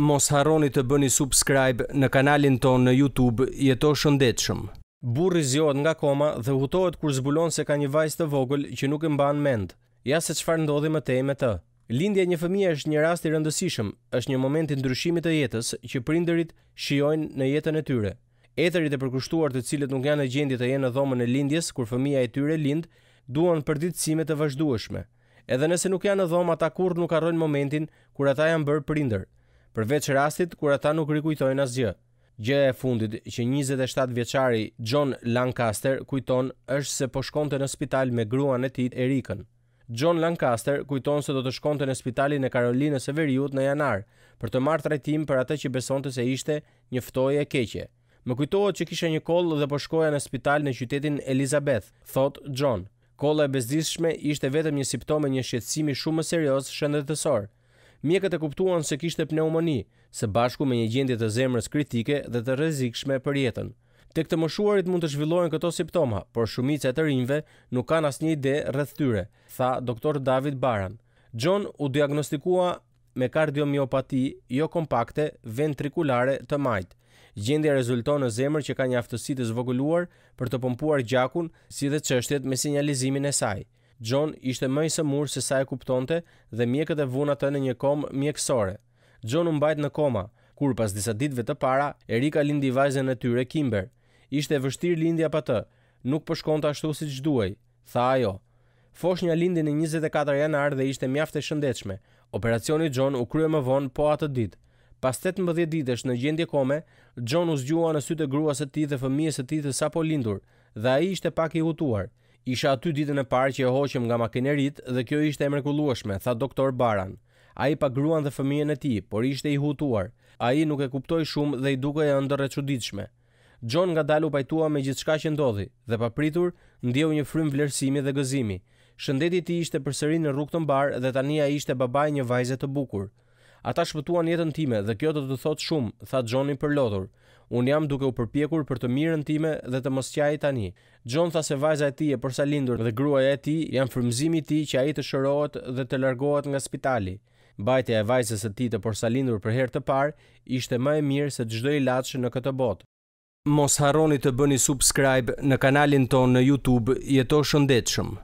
mos harroni të bëni subscribe në kanalin ton në YouTube jeto shëndetshëm. Burri zjohet nga koma dhe hutohet kur zbulon se ka një vajzë të vogël që nuk e mban mend. Ja se çfarë ndodhi më tej me të. Lindja e një fëmije është një rast i rëndësishëm, është një moment i ndryshimit të jetës që prindërit shijojnë në jetën e tyre. Etherit e përkushtuar të cilët nuk janë në gjendje të jenë në dhomën e lindjes kur fëmia e tyre lind, duan përditësime të vazhdueshme. Edhe nëse nuk janë në dhomë, ata kurrë nuk harrojnë momentin kur ata janë bërë prindër përveç rastit kur ata nuk rikujtojnë asgjë. Gjë e fundit që 27 vjeçari John Lancaster kujton është se po shkonte në spital me gruan e tij Erikën. John Lancaster kujton se do të shkonte në spitalin e Karolinës së Veriut në janar për të marrë trajtim për atë që besonte se ishte një ftojë e keqe. Më kujtohet që kisha një koll dhe po shkoja në spital në qytetin Elizabeth, thot John. Kolla e bezdishme ishte vetëm një simptom e një shqetësimi shumë më serioz shëndetësor mjekët e kuptuan se kishte pneumoni, së bashku me një gjendje të zemrës kritike dhe të rrezikshme për jetën. Tek të moshuarit mund të zhvillohen këto simptoma, por shumica e të rinjve nuk kanë asnjë ide rreth tyre, tha doktor David Baran. John u diagnostikua me kardiomiopati jo kompakte ventrikulare të majt. Gjendja rezulton në zemër që ka një aftësi të zvogëluar për të pompuar gjakun si dhe çështjet me sinjalizimin e saj. John ishte më i sëmurë se sa e kuptonte dhe mjekët e vuna të në një kom mjekësore. John u mbajt në koma, kur pas disa ditve të para, Erika lindi vajzën e tyre Kimber. Ishte vështirë lindja pa të, nuk po shkonte ashtu si duaj. tha ajo. Foshnja lindi në 24 janar dhe ishte mjaft e shëndetshme. Operacioni John u krye më vonë po atë ditë. Pas 18 ditësh në gjendje kome, John u zgjua në sytë gruas së tij dhe fëmijës së tij të sapo lindur, dhe ai ishte pak i hutuar. Isha aty ditën e parë që e hoqëm nga makinerit dhe kjo ishte e mrekullueshme, tha doktor Baran. Ai pagruan dhe fëmijën e tij, por ishte i hutuar. Ai nuk e kuptoi shumë dhe i dukej ëndër e çuditshme. John u pajtuam me gjithçka që ndodhi dhe papritur ndjeu një frym vlerësimi dhe gëzimi. Shëndeti i tij ishte përsëri në rrugë të mbar dhe tani ai ishte babai një vajze të bukur. Ata shpëtuan jetën time dhe kjo do të thot shumë, tha Johnny për Un jam duke u përpjekur për të mirën time dhe të mos qajë tani. John tha se vajza e tij e përsa lindur dhe gruaja e tij janë frymëzimi i tij që ai të shërohet dhe të largohet nga spitali. Bajtja e vajzës së tij të përsa lindur për herë të parë ishte më e mirë se çdo i latsh në këtë botë. Mos harroni të bëni subscribe në kanalin tonë në YouTube, jeto shëndetshëm.